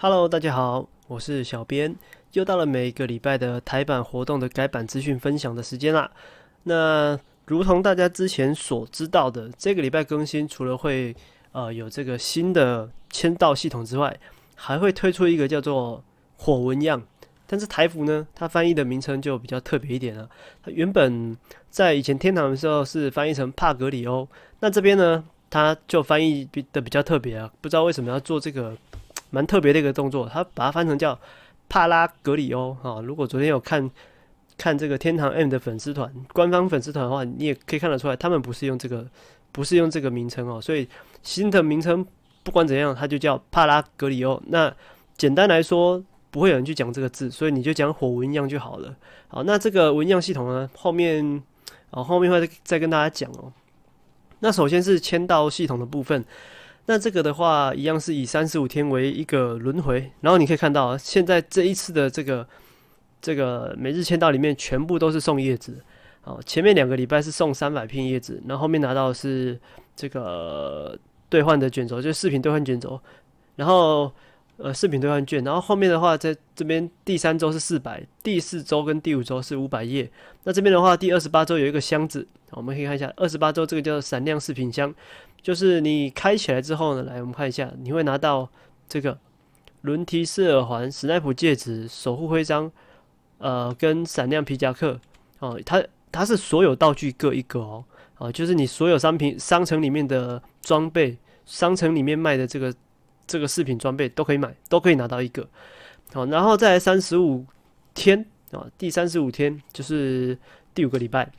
Hello，大家好，我是小编，又到了每个礼拜的台版活动的改版资讯分享的时间啦。那如同大家之前所知道的，这个礼拜更新除了会呃有这个新的签到系统之外，还会推出一个叫做火纹样。但是台服呢，它翻译的名称就比较特别一点了。它原本在以前天堂的时候是翻译成帕格里欧，那这边呢，它就翻译的比较特别啊，不知道为什么要做这个。蛮特别的一个动作，他把它翻成叫帕拉格里欧啊。如果昨天有看看这个天堂 M 的粉丝团官方粉丝团的话，你也可以看得出来，他们不是用这个，不是用这个名称哦。所以新的名称不管怎样，它就叫帕拉格里欧。那简单来说，不会有人去讲这个字，所以你就讲火纹样就好了。好，那这个纹样系统呢，后面啊，后面会再跟大家讲哦。那首先是签到系统的部分。那这个的话，一样是以三十五天为一个轮回，然后你可以看到，现在这一次的这个这个每日签到里面全部都是送叶子，好，前面两个礼拜是送三百片叶子，然后后面拿到是这个兑换的卷轴，就是视频兑换卷轴，然后呃视频兑换卷，然后后面的话在这边第三周是四百，第四周跟第五周是五百页，那这边的话第二十八周有一个箱子，我们可以看一下，二十八周这个叫闪亮视频箱。就是你开起来之后呢，来我们看一下，你会拿到这个轮替式耳环、史奈普戒指、守护徽章，呃，跟闪亮皮夹克哦，它它是所有道具各一个哦，啊，就是你所有商品商城里面的装备，商城里面卖的这个这个饰品装备都可以买，都可以拿到一个，好，然后再来三十五天啊，第三十五天就是第五个礼拜。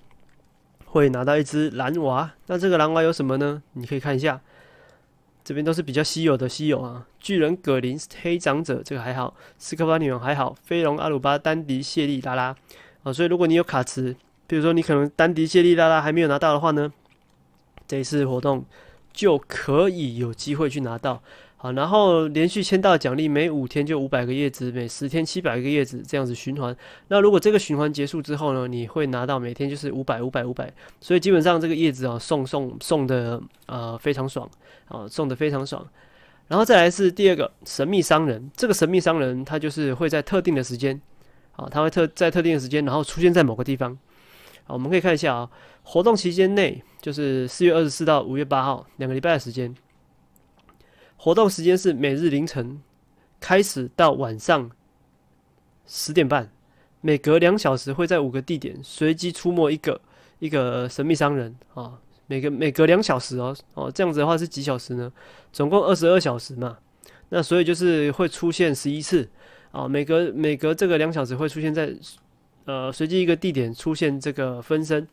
会拿到一只蓝娃，那这个蓝娃有什么呢？你可以看一下，这边都是比较稀有的稀有啊，巨人葛林、黑长者，这个还好，斯科巴女王还好，飞龙阿鲁巴、丹迪、谢利拉拉啊，所以如果你有卡池，比如说你可能丹迪、谢利拉拉还没有拿到的话呢，这一次活动就可以有机会去拿到。好，然后连续签到奖励，每五天就五百个叶子，每十天七百个叶子，这样子循环。那如果这个循环结束之后呢，你会拿到每天就是五百、五百、五百，所以基本上这个叶子啊，送送送的呃非常爽啊，送的非常爽。然后再来是第二个神秘商人，这个神秘商人他就是会在特定的时间啊，他会特在特定的时间，然后出现在某个地方啊。我们可以看一下啊，活动期间内就是四月二十四到五月八号两个礼拜的时间。活动时间是每日凌晨开始到晚上十点半，每隔两小时会在五个地点随机出没一个一个神秘商人啊，每个每隔两小时哦哦这样子的话是几小时呢？总共二十二小时嘛，那所以就是会出现十一次啊，每隔每隔这个两小时会出现在呃随机一个地点出现这个分身。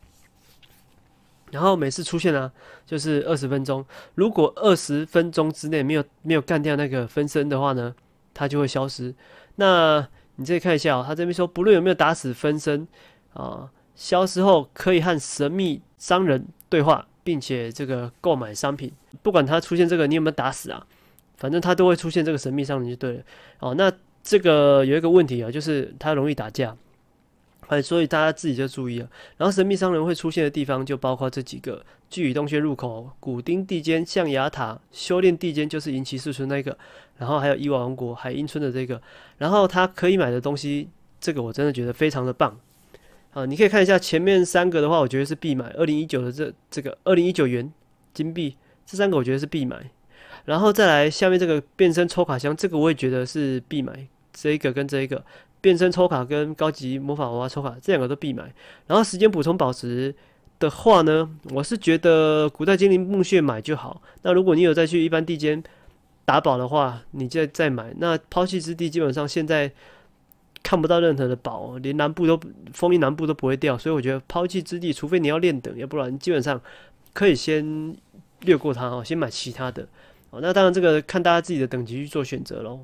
然后每次出现啊，就是二十分钟。如果二十分钟之内没有没有干掉那个分身的话呢，它就会消失。那你再看一下哦，他这边说，不论有没有打死分身啊，消失后可以和神秘商人对话，并且这个购买商品。不管他出现这个你有没有打死啊，反正他都会出现这个神秘商人就对了。哦，那这个有一个问题啊，就是他容易打架。哎，所以大家自己就注意了。然后神秘商人会出现的地方就包括这几个：巨蚁洞穴入口、古丁地间、象牙塔、修炼地间，就是银骑士村那个。然后还有伊王国、海鹰村的这个。然后他可以买的东西，这个我真的觉得非常的棒。啊，你可以看一下前面三个的话，我觉得是必买。二零一九的这这个二零一九元金币，这三个我觉得是必买。然后再来下面这个变身抽卡箱，这个我也觉得是必买。这一个跟这一个。变身抽卡跟高级魔法娃娃抽卡这两个都必买，然后时间补充宝石的话呢，我是觉得古代精灵墓穴买就好。那如果你有再去一般地间打宝的话，你再再买。那抛弃之地基本上现在看不到任何的宝，连南部都封印南部都不会掉，所以我觉得抛弃之地，除非你要练等，要不然基本上可以先略过它哦，先买其他的。哦，那当然这个看大家自己的等级去做选择喽。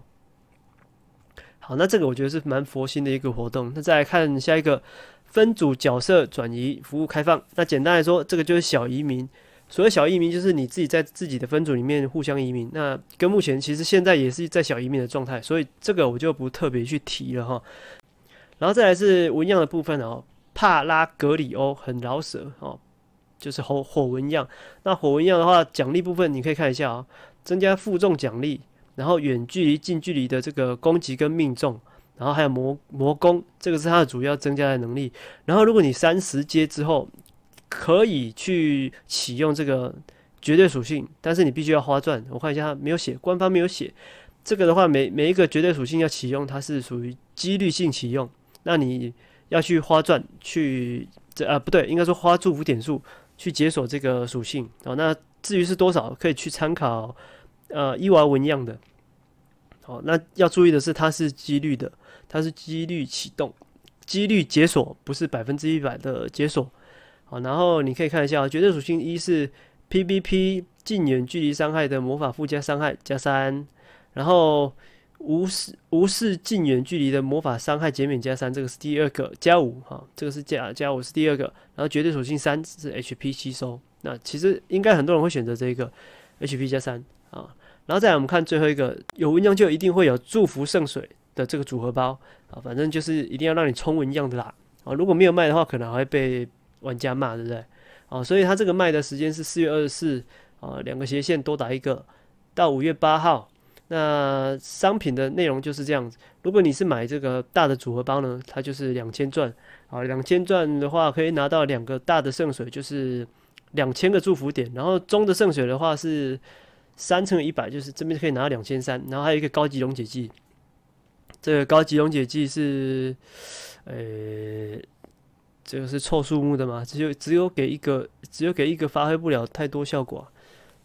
好，那这个我觉得是蛮佛心的一个活动。那再来看下一个分组角色转移服务开放。那简单来说，这个就是小移民。所谓小移民，就是你自己在自己的分组里面互相移民。那跟目前其实现在也是在小移民的状态，所以这个我就不特别去提了哈。然后再来是纹样的部分哦，帕拉格里欧很老舍哦，就是火火纹样。那火纹样的话，奖励部分你可以看一下哦，增加负重奖励。然后远距离、近距离的这个攻击跟命中，然后还有魔魔攻，这个是它的主要增加的能力。然后如果你三十阶之后可以去启用这个绝对属性，但是你必须要花钻。我看一下，它没有写，官方没有写。这个的话，每每一个绝对属性要启用，它是属于几率性启用。那你要去花钻去这啊不对，应该说花祝福点数去解锁这个属性啊。那至于是多少，可以去参考。呃，伊娃纹样的，好，那要注意的是，它是几率的，它是几率启动，几率解锁，不是百分之一百的解锁。好，然后你可以看一下绝对属性一，是 PVP 近远距离伤害的魔法附加伤害加三，然后无视无视近远距离的魔法伤害减免加三，这个是第二个加五，哈，这个是加加五是第二个，然后绝对属性三是 HP 吸收，那其实应该很多人会选择这个 HP 加三啊。然后再来，我们看最后一个有纹样就一定会有祝福圣水的这个组合包啊，反正就是一定要让你充纹样的啦啊！如果没有卖的话，可能还会被玩家骂，对不对？啊，所以它这个卖的时间是四月二十四啊，两个斜线多打一个，到五月八号。那商品的内容就是这样子。如果你是买这个大的组合包呢，它就是两千钻啊，两千钻的话可以拿到两个大的圣水，就是两千个祝福点。然后中的圣水的话是。三乘以一百就是这边可以拿到两千三，然后还有一个高级溶解剂。这个高级溶解剂是，呃，这个是凑数目的嘛？只有只有给一个，只有给一个发挥不了太多效果。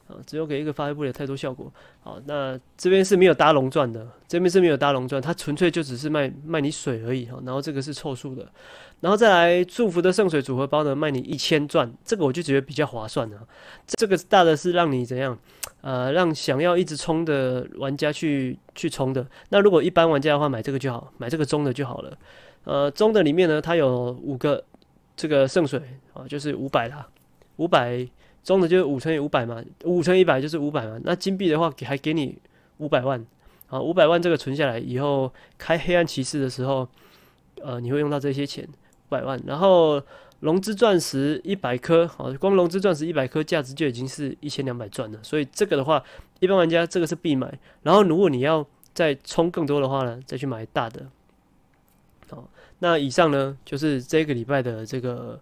啊，只有给一个发挥不了太多效果。好，那这边是没有搭龙钻的，这边是没有搭龙钻，它纯粹就只是卖卖你水而已哈。然后这个是凑数的，然后再来祝福的圣水组合包呢，卖你一千钻，这个我就觉得比较划算啊。这个大的是让你怎样，呃，让想要一直冲的玩家去去冲的。那如果一般玩家的话，买这个就好，买这个中的就好了。呃，中的里面呢，它有五个这个圣水啊，就是五百啦，五百。中的就是五乘以五百嘛，五乘一百就是五百嘛。那金币的话，还给你五百万啊，五百万这个存下来以后，开黑暗骑士的时候，呃，你会用到这些钱，五百万。然后龙之钻石一百颗，啊，光龙之钻石一百颗价值就已经是一千两百钻了。所以这个的话，一般玩家这个是必买。然后如果你要再充更多的话呢，再去买大的。好，那以上呢就是这个礼拜的这个。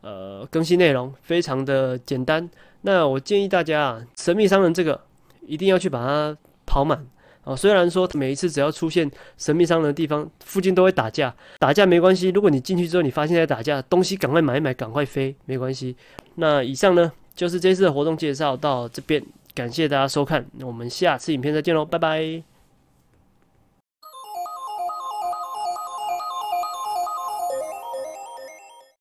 呃，更新内容非常的简单。那我建议大家啊，神秘商人这个一定要去把它跑满啊。虽然说每一次只要出现神秘商人的地方，附近都会打架，打架没关系。如果你进去之后，你发现在打架，东西赶快买一买，赶快飞，没关系。那以上呢就是这次的活动介绍，到这边感谢大家收看，我们下次影片再见喽，拜拜。